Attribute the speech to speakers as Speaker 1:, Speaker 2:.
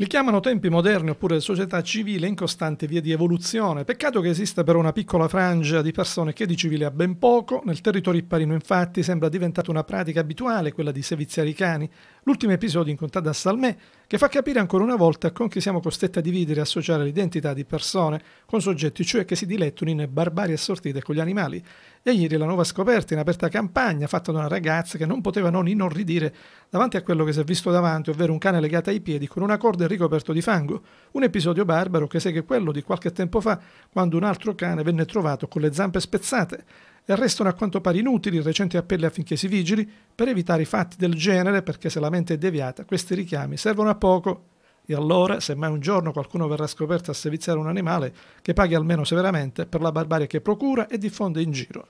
Speaker 1: Li chiamano tempi moderni oppure società civile in costante via di evoluzione. Peccato che esista però una piccola frangia di persone che di civile ha ben poco. Nel territorio ipparino infatti sembra diventata una pratica abituale quella di seviziare i cani. L'ultimo episodio incontrato a Salmè che fa capire ancora una volta con chi siamo costretti a dividere e associare l'identità di persone, con soggetti cioè che si dilettano in barbarie assortite con gli animali. E ieri la nuova scoperta in aperta campagna fatta da una ragazza che non poteva non inorridire davanti a quello che si è visto davanti, ovvero un cane legato ai piedi con una corda e ricoperto di fango, un episodio barbaro che segue quello di qualche tempo fa quando un altro cane venne trovato con le zampe spezzate e restano a quanto pare inutili i recenti appelli affinché si vigili per evitare i fatti del genere perché se la mente è deviata questi richiami servono a poco e allora, se mai un giorno qualcuno verrà scoperto a seviziare un animale, che paghi almeno severamente per la barbarie che procura e diffonde in giro.